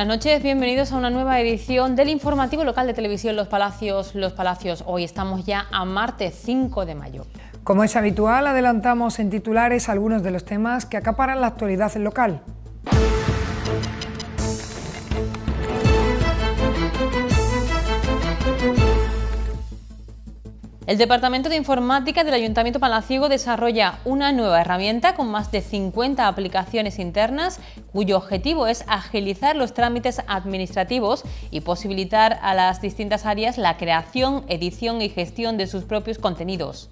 Buenas noches, bienvenidos a una nueva edición del informativo local de televisión Los Palacios, Los Palacios. Hoy estamos ya a martes 5 de mayo. Como es habitual, adelantamos en titulares algunos de los temas que acaparan la actualidad local. El Departamento de Informática del Ayuntamiento Palaciego desarrolla una nueva herramienta con más de 50 aplicaciones internas cuyo objetivo es agilizar los trámites administrativos y posibilitar a las distintas áreas la creación, edición y gestión de sus propios contenidos.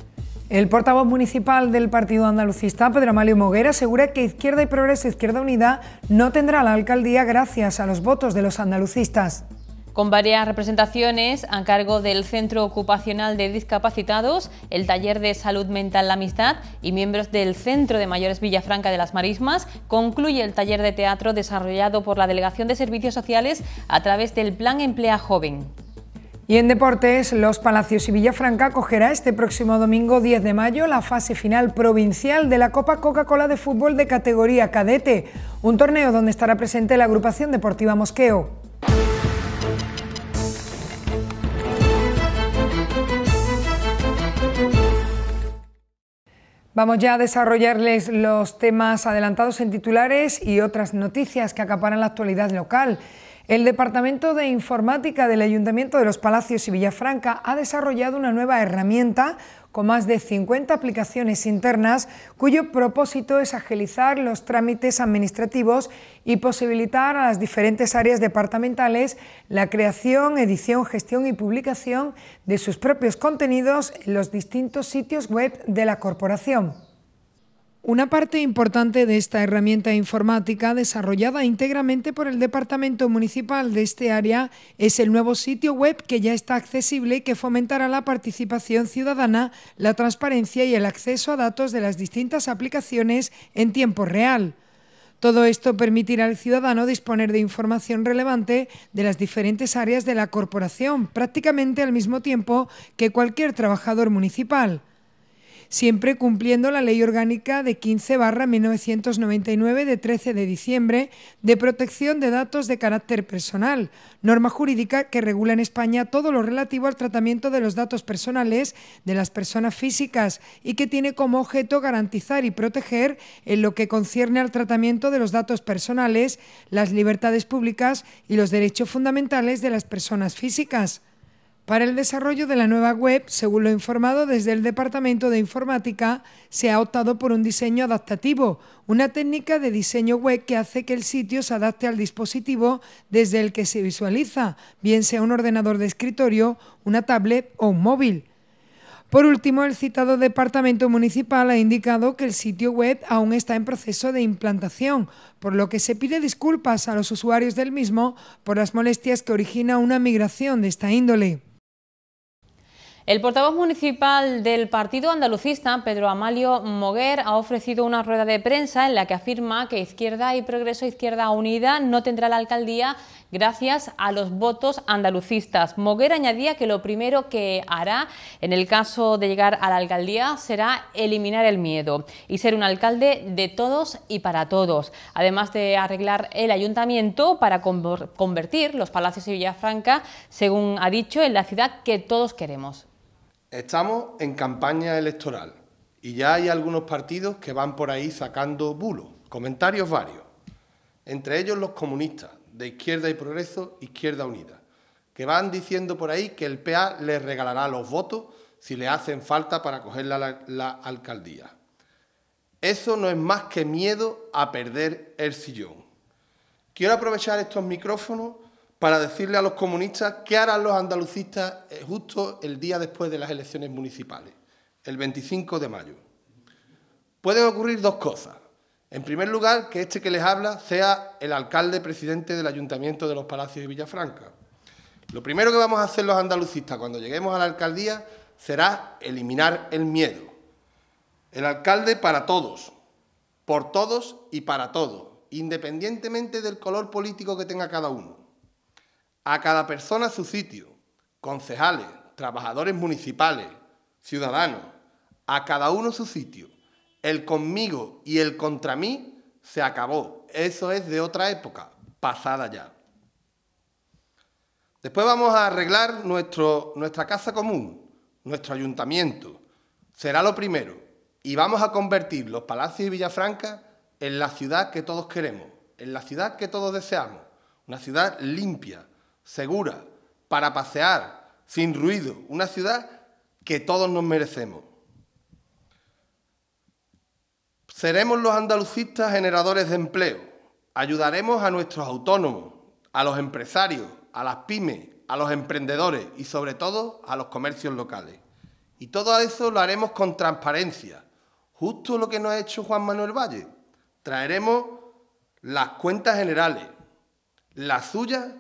El portavoz municipal del Partido Andalucista, Pedro Amalio Moguera, asegura que Izquierda y Progreso Izquierda Unida no tendrá la alcaldía gracias a los votos de los andalucistas con varias representaciones a cargo del Centro Ocupacional de Discapacitados, el Taller de Salud Mental La Amistad y miembros del Centro de Mayores Villafranca de las Marismas, concluye el taller de teatro desarrollado por la Delegación de Servicios Sociales a través del Plan Emplea Joven. Y en deportes, Los Palacios y Villafranca acogerá este próximo domingo 10 de mayo la fase final provincial de la Copa Coca-Cola de Fútbol de categoría cadete, un torneo donde estará presente la agrupación deportiva Mosqueo. Vamos ya a desarrollarles los temas adelantados en titulares y otras noticias que acaparan la actualidad local. El Departamento de Informática del Ayuntamiento de los Palacios y Villafranca ha desarrollado una nueva herramienta con más de 50 aplicaciones internas cuyo propósito es agilizar los trámites administrativos y posibilitar a las diferentes áreas departamentales la creación, edición, gestión y publicación de sus propios contenidos en los distintos sitios web de la corporación. Una parte importante de esta herramienta informática, desarrollada íntegramente por el Departamento Municipal de este área, es el nuevo sitio web que ya está accesible y que fomentará la participación ciudadana, la transparencia y el acceso a datos de las distintas aplicaciones en tiempo real. Todo esto permitirá al ciudadano disponer de información relevante de las diferentes áreas de la corporación, prácticamente al mismo tiempo que cualquier trabajador municipal siempre cumpliendo la Ley Orgánica de 15 1999 de 13 de diciembre de protección de datos de carácter personal, norma jurídica que regula en España todo lo relativo al tratamiento de los datos personales de las personas físicas y que tiene como objeto garantizar y proteger en lo que concierne al tratamiento de los datos personales, las libertades públicas y los derechos fundamentales de las personas físicas. Para el desarrollo de la nueva web, según lo informado desde el Departamento de Informática, se ha optado por un diseño adaptativo, una técnica de diseño web que hace que el sitio se adapte al dispositivo desde el que se visualiza, bien sea un ordenador de escritorio, una tablet o un móvil. Por último, el citado departamento municipal ha indicado que el sitio web aún está en proceso de implantación, por lo que se pide disculpas a los usuarios del mismo por las molestias que origina una migración de esta índole. El portavoz municipal del Partido Andalucista, Pedro Amalio Moguer, ha ofrecido una rueda de prensa en la que afirma que Izquierda y Progreso Izquierda Unida no tendrá la alcaldía gracias a los votos andalucistas. Moguer añadía que lo primero que hará en el caso de llegar a la alcaldía será eliminar el miedo y ser un alcalde de todos y para todos, además de arreglar el ayuntamiento para convertir los palacios de Villafranca, según ha dicho, en la ciudad que todos queremos. Estamos en campaña electoral y ya hay algunos partidos que van por ahí sacando bulos, comentarios varios, entre ellos los comunistas, de Izquierda y Progreso, Izquierda Unida, que van diciendo por ahí que el PA les regalará los votos si le hacen falta para coger la, la alcaldía. Eso no es más que miedo a perder el sillón. Quiero aprovechar estos micrófonos para decirle a los comunistas qué harán los andalucistas eh, justo el día después de las elecciones municipales, el 25 de mayo. Pueden ocurrir dos cosas. En primer lugar, que este que les habla sea el alcalde presidente del Ayuntamiento de los Palacios de Villafranca. Lo primero que vamos a hacer los andalucistas cuando lleguemos a la alcaldía será eliminar el miedo. El alcalde para todos, por todos y para todos, independientemente del color político que tenga cada uno a cada persona su sitio, concejales, trabajadores municipales, ciudadanos, a cada uno su sitio. El conmigo y el contra mí se acabó. Eso es de otra época, pasada ya. Después vamos a arreglar nuestro, nuestra casa común, nuestro ayuntamiento. Será lo primero. Y vamos a convertir los palacios de Villafranca en la ciudad que todos queremos, en la ciudad que todos deseamos. Una ciudad limpia, segura, para pasear, sin ruido, una ciudad que todos nos merecemos. Seremos los andalucistas generadores de empleo, ayudaremos a nuestros autónomos, a los empresarios, a las pymes, a los emprendedores y sobre todo a los comercios locales. Y todo eso lo haremos con transparencia, justo lo que nos ha hecho Juan Manuel Valle. Traeremos las cuentas generales, las suyas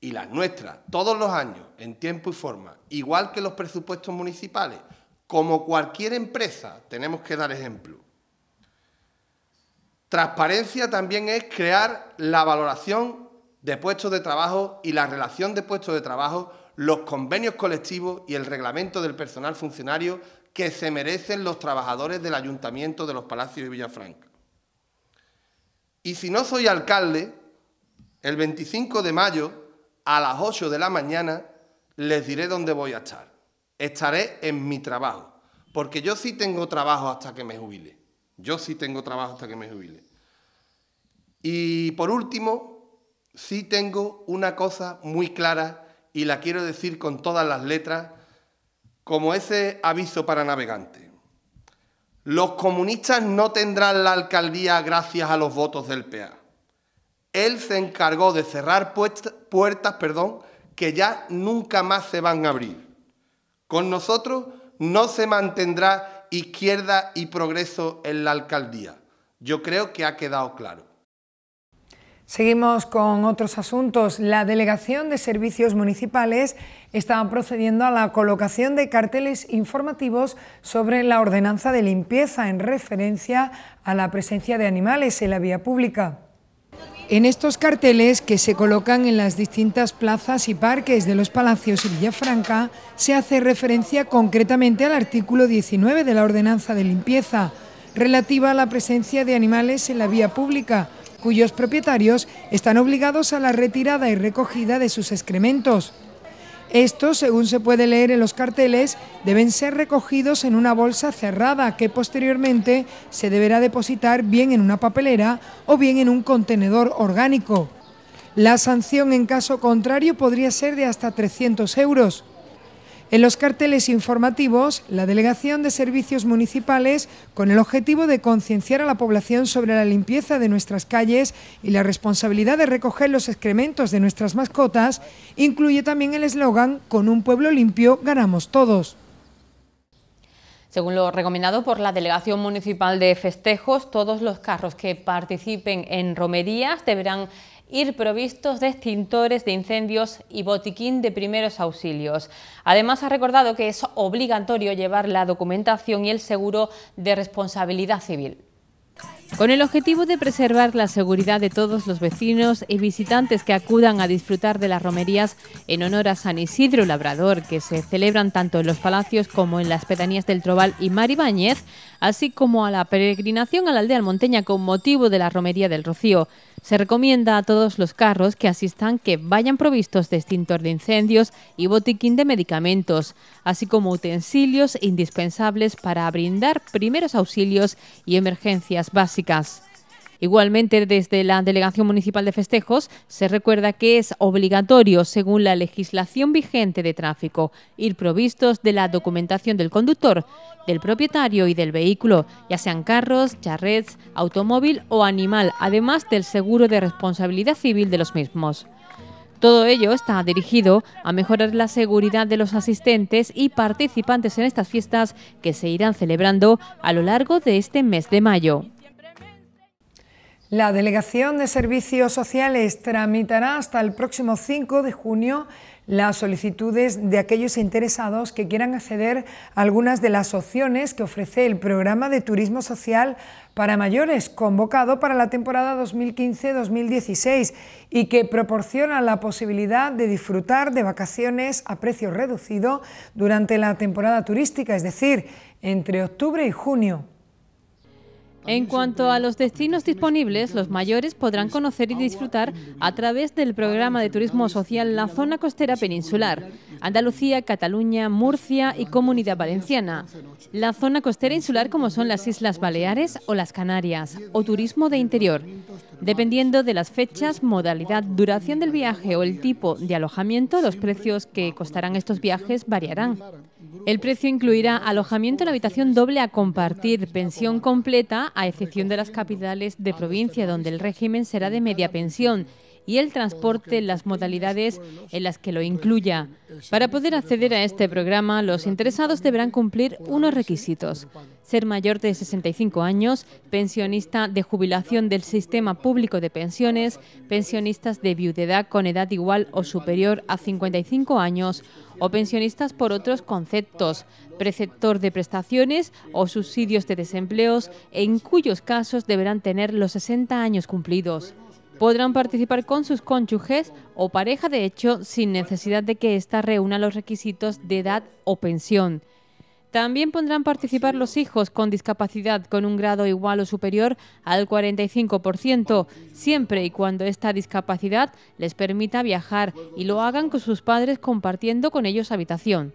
y las nuestras todos los años en tiempo y forma, igual que los presupuestos municipales, como cualquier empresa, tenemos que dar ejemplo. Transparencia también es crear la valoración de puestos de trabajo y la relación de puestos de trabajo, los convenios colectivos y el reglamento del personal funcionario que se merecen los trabajadores del Ayuntamiento de los Palacios de Villafranca. Y si no soy alcalde, el 25 de mayo a las 8 de la mañana les diré dónde voy a estar. Estaré en mi trabajo, porque yo sí tengo trabajo hasta que me jubile. Yo sí tengo trabajo hasta que me jubile. Y por último, sí tengo una cosa muy clara y la quiero decir con todas las letras, como ese aviso para navegante: Los comunistas no tendrán la alcaldía gracias a los votos del PA. Él se encargó de cerrar puertas, perdón, que ya nunca más se van a abrir. Con nosotros no se mantendrá izquierda y progreso en la alcaldía. Yo creo que ha quedado claro. Seguimos con otros asuntos. La Delegación de Servicios Municipales estaba procediendo a la colocación de carteles informativos sobre la ordenanza de limpieza en referencia a la presencia de animales en la vía pública en estos carteles que se colocan en las distintas plazas y parques de los palacios y Villafranca se hace referencia concretamente al artículo 19 de la Ordenanza de Limpieza, relativa a la presencia de animales en la vía pública, cuyos propietarios están obligados a la retirada y recogida de sus excrementos. Estos, según se puede leer en los carteles, deben ser recogidos en una bolsa cerrada que posteriormente se deberá depositar bien en una papelera o bien en un contenedor orgánico. La sanción en caso contrario podría ser de hasta 300 euros. En los carteles informativos, la Delegación de Servicios Municipales, con el objetivo de concienciar a la población sobre la limpieza de nuestras calles y la responsabilidad de recoger los excrementos de nuestras mascotas, incluye también el eslogan Con un pueblo limpio ganamos todos. Según lo recomendado por la Delegación Municipal de Festejos, todos los carros que participen en romerías deberán ir provistos de extintores de incendios y botiquín de primeros auxilios. Además ha recordado que es obligatorio llevar la documentación y el seguro de responsabilidad civil. Con el objetivo de preservar la seguridad de todos los vecinos y visitantes que acudan a disfrutar de las romerías en honor a San Isidro Labrador, que se celebran tanto en los palacios como en las pedanías del Trobal y Maribáñez, así como a la peregrinación a la aldea monteña con motivo de la romería del Rocío, se recomienda a todos los carros que asistan que vayan provistos de extintor de incendios y botiquín de medicamentos, así como utensilios indispensables para brindar primeros auxilios y emergencias básicas. Igualmente, desde la Delegación Municipal de Festejos se recuerda que es obligatorio, según la legislación vigente de tráfico, ir provistos de la documentación del conductor, del propietario y del vehículo, ya sean carros, charrets, automóvil o animal, además del seguro de responsabilidad civil de los mismos. Todo ello está dirigido a mejorar la seguridad de los asistentes y participantes en estas fiestas que se irán celebrando a lo largo de este mes de mayo. La Delegación de Servicios Sociales tramitará hasta el próximo 5 de junio las solicitudes de aquellos interesados que quieran acceder a algunas de las opciones que ofrece el programa de turismo social para mayores convocado para la temporada 2015-2016 y que proporciona la posibilidad de disfrutar de vacaciones a precio reducido durante la temporada turística, es decir, entre octubre y junio. En cuanto a los destinos disponibles, los mayores podrán conocer y disfrutar a través del programa de turismo social la zona costera peninsular, Andalucía, Cataluña, Murcia y Comunidad Valenciana, la zona costera insular como son las Islas Baleares o las Canarias, o turismo de interior. Dependiendo de las fechas, modalidad, duración del viaje o el tipo de alojamiento, los precios que costarán estos viajes variarán. El precio incluirá alojamiento en habitación doble a compartir, pensión completa, a excepción de las capitales de provincia, donde el régimen será de media pensión y el transporte las modalidades en las que lo incluya. Para poder acceder a este programa, los interesados deberán cumplir unos requisitos. Ser mayor de 65 años, pensionista de jubilación del sistema público de pensiones, pensionistas de viudedad con edad igual o superior a 55 años o pensionistas por otros conceptos, preceptor de prestaciones o subsidios de desempleos, en cuyos casos deberán tener los 60 años cumplidos. Podrán participar con sus cónyuges o pareja de hecho sin necesidad de que ésta reúna los requisitos de edad o pensión. También podrán participar los hijos con discapacidad con un grado igual o superior al 45%, siempre y cuando esta discapacidad les permita viajar y lo hagan con sus padres compartiendo con ellos habitación.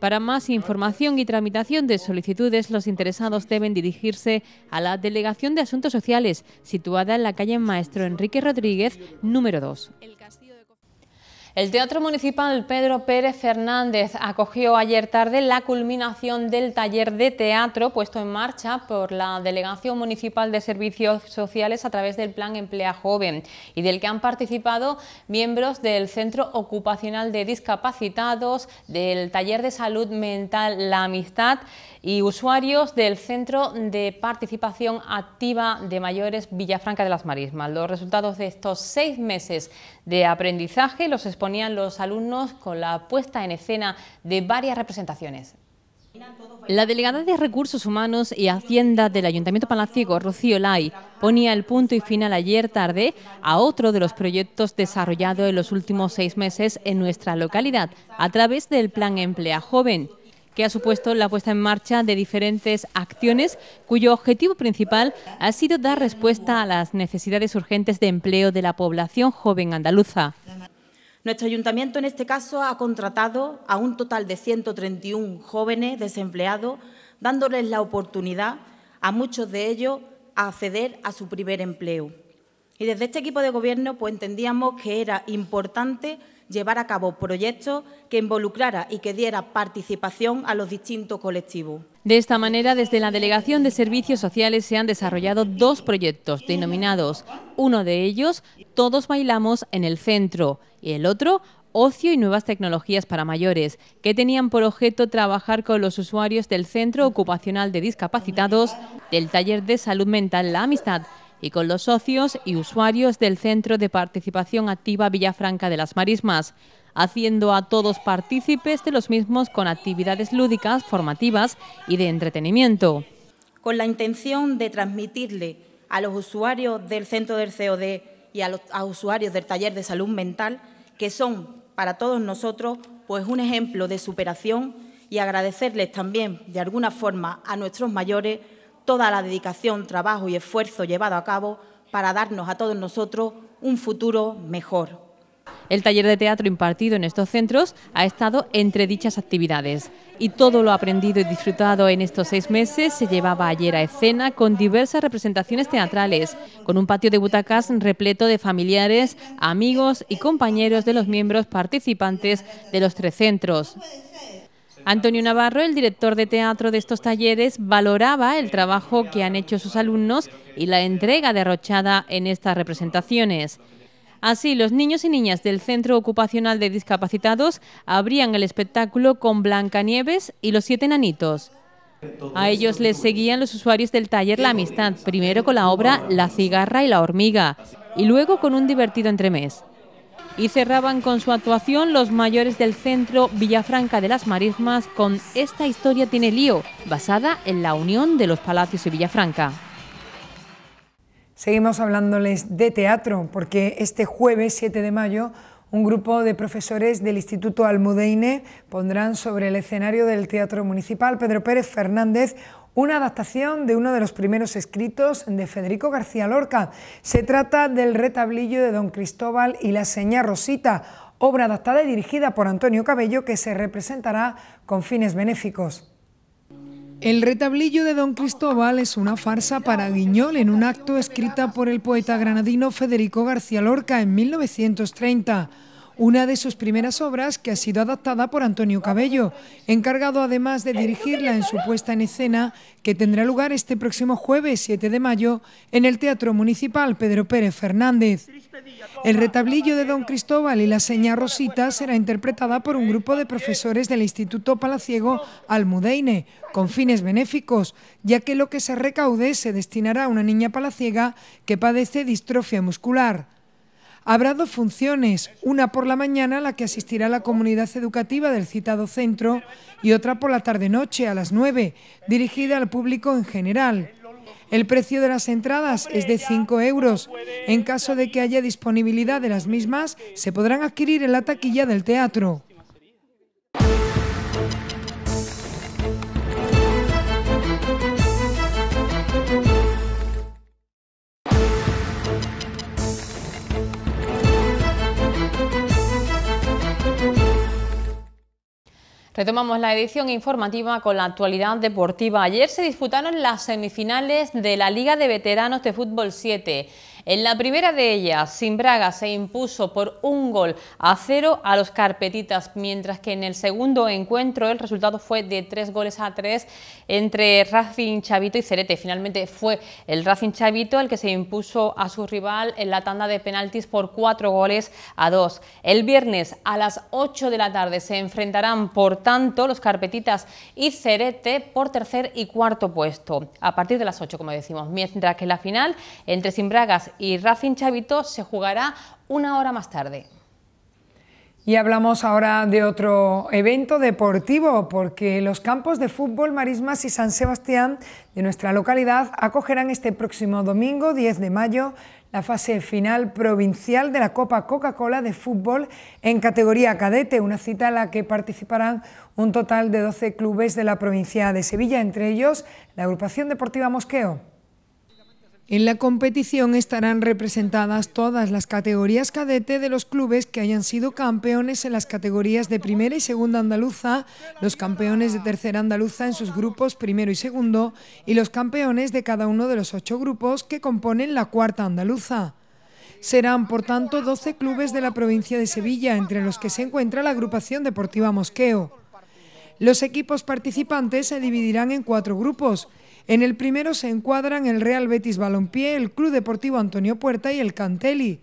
Para más información y tramitación de solicitudes, los interesados deben dirigirse a la Delegación de Asuntos Sociales, situada en la calle Maestro Enrique Rodríguez, número 2. El Teatro Municipal Pedro Pérez Fernández acogió ayer tarde la culminación del taller de teatro puesto en marcha por la Delegación Municipal de Servicios Sociales a través del Plan Emplea Joven y del que han participado miembros del Centro Ocupacional de Discapacitados, del Taller de Salud Mental La Amistad y usuarios del Centro de Participación Activa de Mayores Villafranca de las Marismas. Los resultados de estos seis meses de aprendizaje los ...ponían los alumnos con la puesta en escena de varias representaciones. La delegada de Recursos Humanos y Hacienda del Ayuntamiento Palaciego, Rocío Lai, ponía el punto y final ayer tarde a otro de los proyectos desarrollados en los últimos seis meses en nuestra localidad a través del Plan Emplea Joven que ha supuesto la puesta en marcha de diferentes acciones cuyo objetivo principal ha sido dar respuesta a las necesidades urgentes de empleo de la población joven andaluza. Nuestro ayuntamiento, en este caso, ha contratado a un total de 131 jóvenes desempleados, dándoles la oportunidad a muchos de ellos a acceder a su primer empleo. Y desde este equipo de gobierno pues, entendíamos que era importante llevar a cabo proyectos que involucrara y que diera participación a los distintos colectivos. De esta manera, desde la Delegación de Servicios Sociales se han desarrollado dos proyectos denominados, uno de ellos, Todos Bailamos en el Centro, y el otro, Ocio y Nuevas Tecnologías para Mayores, que tenían por objeto trabajar con los usuarios del Centro Ocupacional de Discapacitados, del Taller de Salud Mental La Amistad, y con los socios y usuarios del Centro de Participación Activa Villafranca de las Marismas haciendo a todos partícipes de los mismos con actividades lúdicas, formativas y de entretenimiento. Con la intención de transmitirle a los usuarios del centro del COD y a los usuarios del taller de salud mental, que son para todos nosotros pues un ejemplo de superación y agradecerles también de alguna forma a nuestros mayores toda la dedicación, trabajo y esfuerzo llevado a cabo para darnos a todos nosotros un futuro mejor. El taller de teatro impartido en estos centros ha estado entre dichas actividades y todo lo aprendido y disfrutado en estos seis meses se llevaba ayer a escena con diversas representaciones teatrales, con un patio de butacas repleto de familiares, amigos y compañeros de los miembros participantes de los tres centros. Antonio Navarro, el director de teatro de estos talleres, valoraba el trabajo que han hecho sus alumnos y la entrega derrochada en estas representaciones. Así, los niños y niñas del Centro Ocupacional de Discapacitados abrían el espectáculo con Blancanieves y los siete enanitos. A ellos les seguían los usuarios del taller La Amistad, primero con la obra La cigarra y la hormiga, y luego con un divertido entremés. Y cerraban con su actuación los mayores del centro Villafranca de las Marismas con Esta historia tiene lío, basada en la unión de los palacios y Villafranca. Seguimos hablándoles de teatro, porque este jueves 7 de mayo un grupo de profesores del Instituto Almudeine pondrán sobre el escenario del Teatro Municipal Pedro Pérez Fernández una adaptación de uno de los primeros escritos de Federico García Lorca. Se trata del retablillo de Don Cristóbal y la señá Rosita, obra adaptada y dirigida por Antonio Cabello que se representará con fines benéficos. El retablillo de Don Cristóbal es una farsa para Guiñol en un acto escrita por el poeta granadino Federico García Lorca en 1930 una de sus primeras obras que ha sido adaptada por Antonio Cabello, encargado además de dirigirla en su puesta en escena que tendrá lugar este próximo jueves 7 de mayo en el Teatro Municipal Pedro Pérez Fernández. El retablillo de Don Cristóbal y la seña Rosita será interpretada por un grupo de profesores del Instituto Palaciego Almudeine, con fines benéficos, ya que lo que se recaude se destinará a una niña palaciega que padece distrofia muscular. Habrá dos funciones, una por la mañana a la que asistirá la comunidad educativa del citado centro y otra por la tarde-noche a las 9, dirigida al público en general. El precio de las entradas es de cinco euros. En caso de que haya disponibilidad de las mismas, se podrán adquirir en la taquilla del teatro. Retomamos la edición informativa con la actualidad deportiva. Ayer se disputaron las semifinales de la Liga de Veteranos de Fútbol 7. En la primera de ellas, Simbraga se impuso por un gol a cero a los carpetitas, mientras que en el segundo encuentro el resultado fue de tres goles a tres entre Racing Chavito y Cerete. Finalmente fue el Racing Chavito el que se impuso a su rival en la tanda de penaltis por cuatro goles a dos. El viernes a las 8 de la tarde se enfrentarán, por tanto, los carpetitas y Cerete por tercer y cuarto puesto, a partir de las 8, como decimos, mientras que la final entre Simbragas y Racing Chavito se jugará una hora más tarde. Y hablamos ahora de otro evento deportivo, porque los campos de fútbol Marismas y San Sebastián de nuestra localidad acogerán este próximo domingo 10 de mayo la fase final provincial de la Copa Coca-Cola de fútbol en categoría cadete, una cita a la que participarán un total de 12 clubes de la provincia de Sevilla, entre ellos la agrupación deportiva Mosqueo. En la competición estarán representadas todas las categorías cadete de los clubes que hayan sido campeones en las categorías de primera y segunda andaluza, los campeones de tercera andaluza en sus grupos primero y segundo y los campeones de cada uno de los ocho grupos que componen la cuarta andaluza. Serán, por tanto, 12 clubes de la provincia de Sevilla, entre los que se encuentra la agrupación deportiva Mosqueo. Los equipos participantes se dividirán en cuatro grupos en el primero se encuadran el Real Betis Balompié, el Club Deportivo Antonio Puerta y el Cantelli.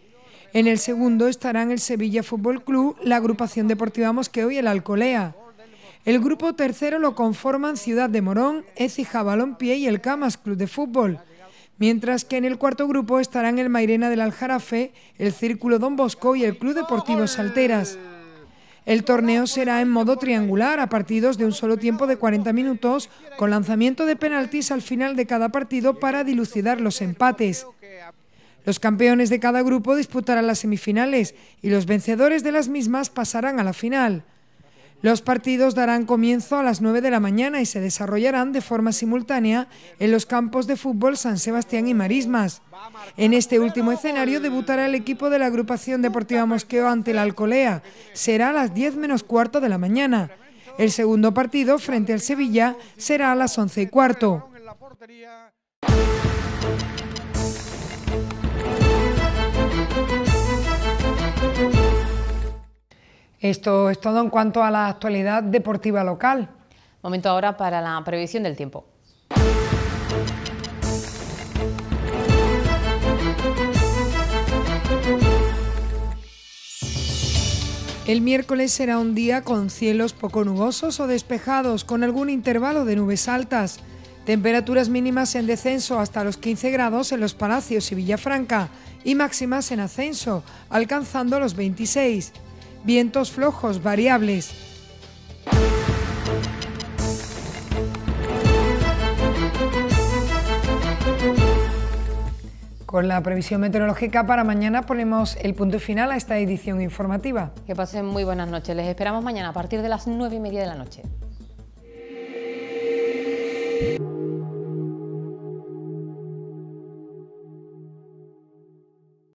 En el segundo estarán el Sevilla Fútbol Club, la agrupación deportiva Mosqueo y el Alcolea. El grupo tercero lo conforman Ciudad de Morón, Ecija Balompié y el Camas Club de Fútbol, mientras que en el cuarto grupo estarán el Mairena del Aljarafe, el Círculo Don Bosco y el Club Deportivo Salteras. El torneo será en modo triangular a partidos de un solo tiempo de 40 minutos con lanzamiento de penaltis al final de cada partido para dilucidar los empates. Los campeones de cada grupo disputarán las semifinales y los vencedores de las mismas pasarán a la final. Los partidos darán comienzo a las 9 de la mañana y se desarrollarán de forma simultánea en los campos de fútbol San Sebastián y Marismas. En este último escenario debutará el equipo de la agrupación deportiva Mosqueo ante la Alcolea. Será a las 10 menos cuarto de la mañana. El segundo partido frente al Sevilla será a las 11 y cuarto. Esto es todo en cuanto a la actualidad deportiva local. Momento ahora para la previsión del tiempo. El miércoles será un día con cielos poco nubosos o despejados, con algún intervalo de nubes altas. Temperaturas mínimas en descenso hasta los 15 grados en los Palacios y Villafranca y máximas en ascenso, alcanzando los 26 vientos flojos variables. Con la previsión meteorológica para mañana ponemos el punto final a esta edición informativa. Que pasen muy buenas noches. Les esperamos mañana a partir de las nueve y media de la noche.